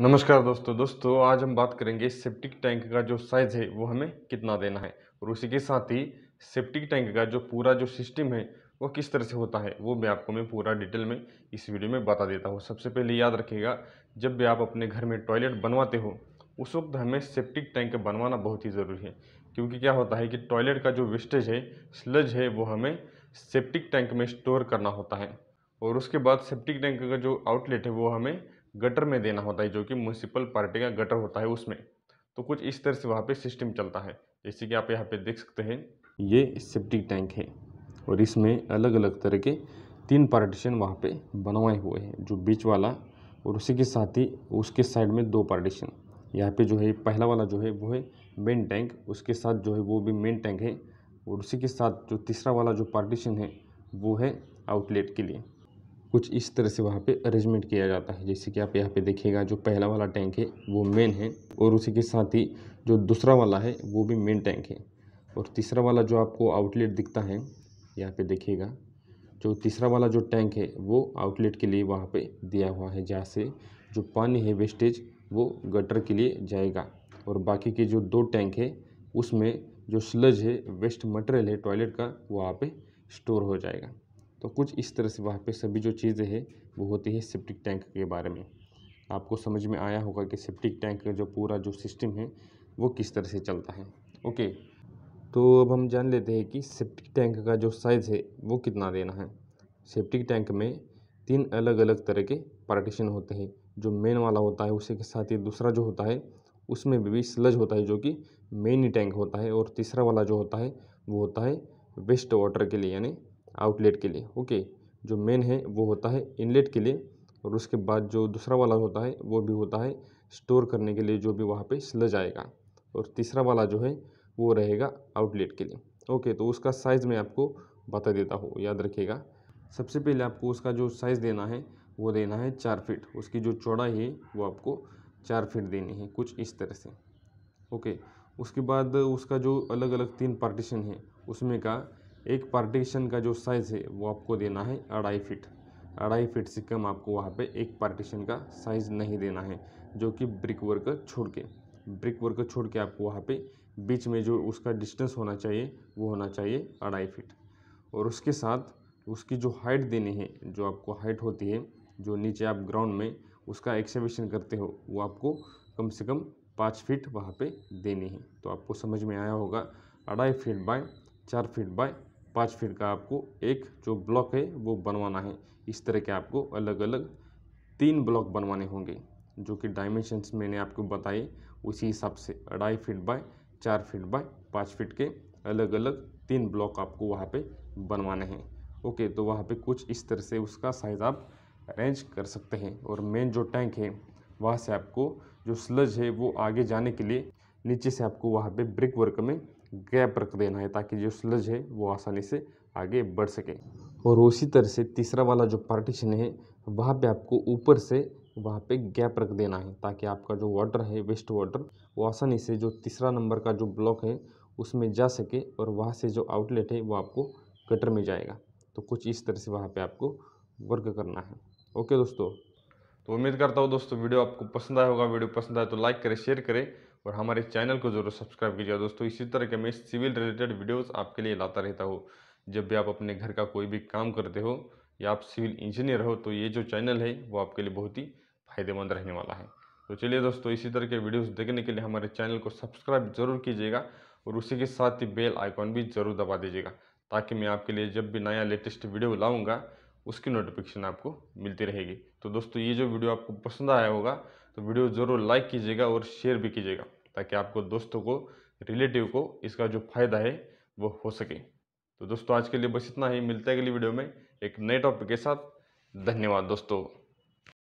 नमस्कार दोस्तों दोस्तों आज हम बात करेंगे सेप्टिक टैंक का जो साइज़ है वो हमें कितना देना है और उसी के साथ ही सेप्टिक टैंक का जो पूरा जो सिस्टम है वो किस तरह से होता है वो मैं आपको मैं पूरा डिटेल में इस वीडियो में बता देता हूँ सबसे पहले याद रखिएगा जब भी आप अपने घर में टॉयलेट बनवाते हो उस वक्त हमें सेप्टिक टैंक बनवाना बहुत ही ज़रूरी है क्योंकि क्या होता है कि टॉयलेट का जो वेस्टेज है स्लज है वो हमें सेप्टिक टैंक में स्टोर करना होता है और उसके बाद सेप्टिक टैंक का जो आउटलेट है वो हमें गटर में देना होता है जो कि म्यूनसिपल पार्टी का गटर होता है उसमें तो कुछ इस तरह से वहाँ पर सिस्टम चलता है जैसे कि आप यहाँ पर देख सकते हैं ये सेप्टिक टैंक है और इसमें अलग अलग तरह के तीन पार्टीशन वहाँ पे बनवाए हुए हैं जो बीच वाला और उसी के साथ ही उसके साइड में दो पार्टीशन यहाँ पे जो है पहला वाला जो है वो है मेन टैंक उसके साथ जो है वो भी मेन टैंक है और उसी के साथ जो तीसरा वाला जो पार्टीशन है वो है आउटलेट के लिए कुछ इस तरह से वहाँ पे अरेंजमेंट किया जाता है जैसे कि आप यहाँ पे देखिएगा जो पहला वाला टैंक है वो मेन है और उसी के साथ ही जो दूसरा वाला है वो भी मेन टैंक है और तीसरा वाला जो आपको आउटलेट दिखता है यहाँ पे देखिएगा जो तीसरा वाला जो टैंक है वो आउटलेट के लिए वहाँ पर दिया हुआ है जहाँ से जो पानी है वेस्टेज वो गटर के लिए जाएगा और बाकी के जो दो टैंक है उसमें जो स्लज है वेस्ट मटेरियल है टॉयलेट का वो वहाँ पर स्टोर हो जाएगा तो कुछ इस तरह से वहाँ पे सभी जो चीज़ें हैं वो होती है सेप्टिक टैंक के बारे में आपको समझ में आया होगा कि सेप्टिक टैंक का जो पूरा जो सिस्टम है वो किस तरह से चलता है ओके तो अब हम जान लेते हैं कि सेप्टिक टैंक का जो साइज़ है वो कितना देना है सेप्टिक टैंक में तीन अलग अलग तरह के पार्टीशन होते हैं जो मेन वाला होता है उसी के साथ ही दूसरा जो होता है उसमें भी स्लज होता है जो कि मेन टैंक होता है और तीसरा वाला जो होता है वो होता है वेस्ट वाटर के लिए यानी आउटलेट के लिए ओके जो मेन है वो होता है इनलेट के लिए और उसके बाद जो दूसरा वाला होता है वो भी होता है स्टोर करने के लिए जो भी वहाँ पे स्लज आएगा और तीसरा वाला जो है वो रहेगा आउटलेट के लिए ओके तो उसका साइज़ मैं आपको बता देता हूँ याद रखिएगा सबसे पहले आपको उसका जो साइज़ देना है वो देना है चार फिट उसकी जो चौड़ाई है वो आपको चार फिट देनी है कुछ इस तरह से ओके उसके बाद उसका जो अलग अलग तीन पार्टीशन है उसमें का एक पार्टीशन का जो साइज़ है वो आपको देना है अढ़ाई फिट अढ़ाई फिट से कम आपको वहाँ पे एक पार्टीशन का साइज़ नहीं देना है जो कि ब्रिक वर्क छोड़ के ब्रिक वर्क छोड़ के आपको वहाँ पे बीच में जो उसका डिस्टेंस होना चाहिए वो होना चाहिए अढ़ाई फिट और उसके साथ उसकी जो हाइट देनी है जो आपको हाइट होती है जो नीचे आप ग्राउंड में उसका एक्सेबिशन करते हो वो आपको कम से कम पाँच फिट वहाँ पर देनी है तो आपको समझ में आया होगा अढ़ाई फिट बाय चार फिट बाय पाँच फीट का आपको एक जो ब्लॉक है वो बनवाना है इस तरह के आपको अलग अलग तीन ब्लॉक बनवाने होंगे जो कि डायमेंशंस मैंने आपको बताए उसी हिसाब से अढ़ाई फीट बाय चार फीट बाय पाँच फीट के अलग अलग तीन ब्लॉक आपको वहाँ पे बनवाने हैं ओके तो वहाँ पे कुछ इस तरह से उसका साइज़ आप अरेंज कर सकते हैं और मेन जो टैंक है वहाँ से आपको जो स्लज है वो आगे जाने के लिए नीचे से आपको वहाँ पर ब्रिक वर्क में गैप रख देना है ताकि जो स्लज है वो आसानी से आगे बढ़ सके और उसी तरह से तीसरा वाला जो पार्टीशन है वहाँ पे आपको ऊपर से वहाँ पे गैप रख देना है ताकि आपका जो वाटर है वेस्ट वाटर वो आसानी से जो तीसरा नंबर का जो ब्लॉक है उसमें जा सके और वहाँ से जो आउटलेट है वो आपको गटर में जाएगा तो कुछ इस तरह से वहाँ पर आपको वर्क करना है ओके दोस्तों तो उम्मीद करता हूँ दोस्तों वीडियो आपको पसंद आया होगा वीडियो पसंद आए तो लाइक करें शेयर करें और हमारे चैनल को जरूर सब्सक्राइब कीजिएगा दोस्तों इसी तरह के मैं सिविल रिलेटेड वीडियोस आपके लिए लाता रहता हूँ जब भी आप अपने घर का कोई भी काम करते हो या आप सिविल इंजीनियर हो तो ये जो चैनल है वो आपके लिए बहुत ही फायदेमंद रहने वाला है तो चलिए दोस्तों इसी तरह के वीडियोस देखने के लिए हमारे चैनल को सब्सक्राइब जरूर कीजिएगा और उसी के साथ ही बेल आइकॉन भी ज़रूर दबा दीजिएगा ताकि मैं आपके लिए जब भी नया लेटेस्ट वीडियो लाऊँगा उसकी नोटिफिकेशन आपको मिलती रहेगी तो दोस्तों ये जो वीडियो आपको पसंद आया होगा तो वीडियो ज़रूर लाइक कीजिएगा और शेयर भी कीजिएगा ताकि आपको दोस्तों को रिलेटिव को इसका जो फ़ायदा है वो हो सके तो दोस्तों आज के लिए बस इतना ही मिलते हैं अगली वीडियो में एक नए टॉपिक के साथ धन्यवाद दोस्तों